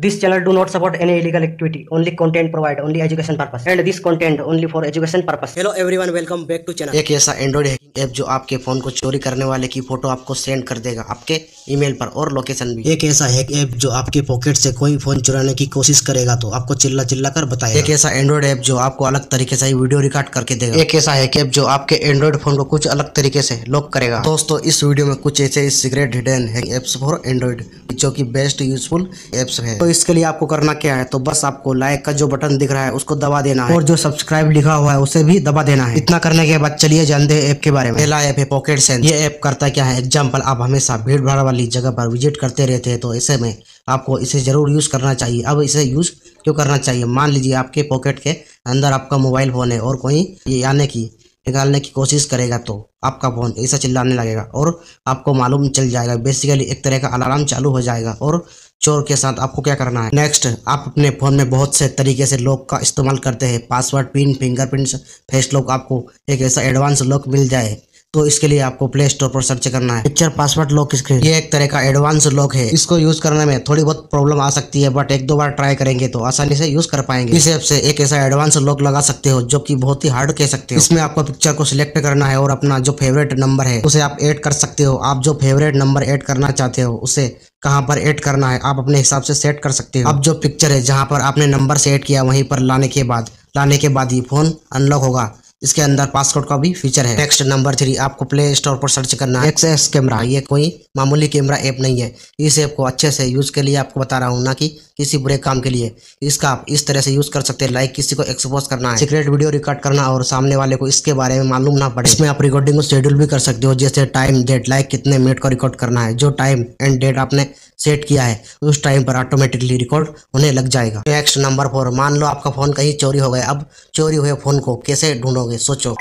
This channel do not support any illegal activity. Only content provide only education purpose and this content only for education purpose. Hello everyone, welcome back to channel. एक ऐसा Android hacking app जो आपके phone को चोरी करने वाले की photo आपको सेंड कर देगा आपके ईमेल पर और लोकेशन भी एक ऐसा हैक ऐप जो आपके पॉकेट से कोई फोन चुराने की कोशिश करेगा तो आपको चिल्ला चिल्ला कर बताएगा एक ऐसा एंड्रॉइड ऐप जो आपको अलग तरीके से वीडियो रिकॉर्ड करके देगा एक ऐसा हैक ऐप जो आपके एंड्रॉइड फोन को कुछ अलग तरीके से लॉक करेगा दोस्तों इस वीडियो में कुछ ऐसे secret hidden hack apps for Android जो की बेस्ट यूजफुल एप्स है इसके लिए आपको करना क्या है तो बस आपको लाइक का जो बटन दिख रहा है उसको दबा देना है और जो सब्सक्राइब लिखा हुआ है उसे भी दबा देना है इतना करने के बाद चलिए जानते हैं ऐप के बारे में पहला ऐप है पॉकेट सेंस ये ऐप करता क्या है एग्जाम्पल आप हमेशा भीड़ भाड़ वाली जगह पर विजिट करते रहते हैं तो ऐसे में आपको इसे जरूर यूज करना चाहिए अब इसे यूज क्यों करना चाहिए मान लीजिए आपके पॉकेट के अंदर आपका मोबाइल फोन है और कोई ये आने की निकालने की कोशिश करेगा तो आपका फ़ोन ऐसा चिल्लाने लगेगा और आपको मालूम चल जाएगा बेसिकली एक तरह का अलार्म चालू हो जाएगा और चोर के साथ आपको क्या करना है नेक्स्ट आप अपने फ़ोन में बहुत से तरीके से लॉक का इस्तेमाल करते हैं password pin fingerprint face lock आपको एक ऐसा एडवांस लॉक मिल जाए तो इसके लिए आपको प्ले स्टोर पर सर्च करना है पिक्चर पासवर्ड लॉक स्क्रीन ये एक तरह का एडवांस लॉक है इसको यूज करने में थोड़ी बहुत प्रॉब्लम आ सकती है बट एक दो बार ट्राई करेंगे तो आसानी से यूज कर पाएंगे इस ऐप से एक ऐसा एडवांस लॉक लगा सकते हो जो की बहुत ही हार्ड कह सकते हो इसमें आपको पिक्चर को सिलेक्ट करना है और अपना जो फेवरेट नंबर है उसे आप एड कर सकते हो आप जो फेवरेट नंबर एड करना चाहते हो उसे कहाँ पर ऐड करना है आप अपने हिसाब से सेट कर सकते हो अब जो पिक्चर है जहाँ पर आपने नंबर सेट किया वहीं पर लाने के बाद लाने के बाद ये फ़ोन अनलॉक होगा इसके अंदर पासवर्ड का भी फीचर है नेक्स्ट नंबर थ्री आपको प्ले स्टोर पर सर्च करना है एक्सएस कैमरा ये कोई मामूली कैमरा ऐप नहीं है इस ऐप को अच्छे से यूज़ के लिए आपको बता रहा हूँ ना कि किसी बुरे काम के लिए इसका आप इस तरह से यूज़ कर सकते हैं लाइक किसी को एक्सपोज करना है सीक्रेट वीडियो रिकॉर्ड करना और सामने वाले को इसके बारे में मालूम ना पड़े इसमें आप रिकॉर्डिंग को शेड्यूल भी कर सकते हो जैसे टाइम डेट लाइक कितने मिनट का रिकॉर्ड करना है जो टाइम एंड डेट आपने सेट किया है तो उस टाइम पर ऑटोमेटिकली रिकॉर्ड होने लग जाएगा नेक्स्ट नंबर फोर मान लो आपका फ़ोन कहीं चोरी हो गया अब चोरी हुए फ़ोन को कैसे ढूंढोगे सोचो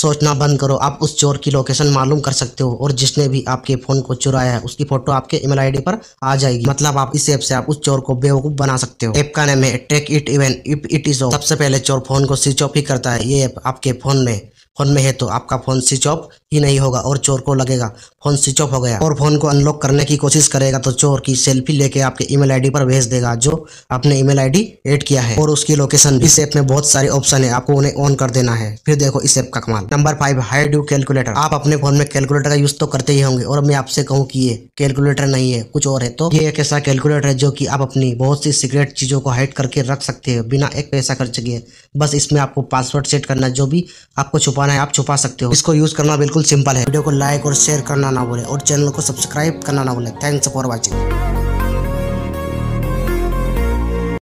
सोचना बंद करो आप उस चोर की लोकेशन मालूम कर सकते हो और जिसने भी आपके फ़ोन को चुराया है उसकी फ़ोटो आपके ईमेल आईडी पर आ जाएगी मतलब आप इस ऐप से आप उस चोर को बेवकूफ़ बना सकते हो ऐप का नाम है take it event if it is सबसे पहले चोर फ़ोन को स्विच ऑफ ही करता है ये ऐप आपके फ़ोन में फ़ोन में है तो आपका फ़ोन स्विच ऑफ ही नहीं होगा और चोर को लगेगा फ़ोन स्विच ऑफ हो गया और फ़ोन को अनलॉक करने की कोशिश करेगा तो चोर की सेल्फी लेके आपके ईमेल आईडी पर भेज देगा जो आपने ईमेल आईडी ऐड किया है और उसकी लोकेशन इस ऐप में बहुत सारे ऑप्शन है आपको उन्हें ऑन कर देना है फिर देखो इस ऐप का कमाल number five high due calculator आप अपने फ़ोन में कैलकुलेटर का यूज़ तो करते ही होंगे और मैं आपसे कहूँ की ये कैलकुलेटर नहीं है कुछ और है तो ये एक ऐसा कैलकुलेटर है जो की आप अपनी बहुत सी सीक्रेट चीज़ों को हाइड करके रख सकते हो बिना एक पैसा खर्च किए बस इसमें आपको पासवर्ड सेट करना जो भी आपको छुपाना सामान है आप छुपा सकते हो इसको यूज करना बिल्कुल सिंपल है वीडियो को लाइक और शेयर करना ना भूले और चैनल को सब्सक्राइब करना ना भूले थैंक्स फॉर वॉचिंग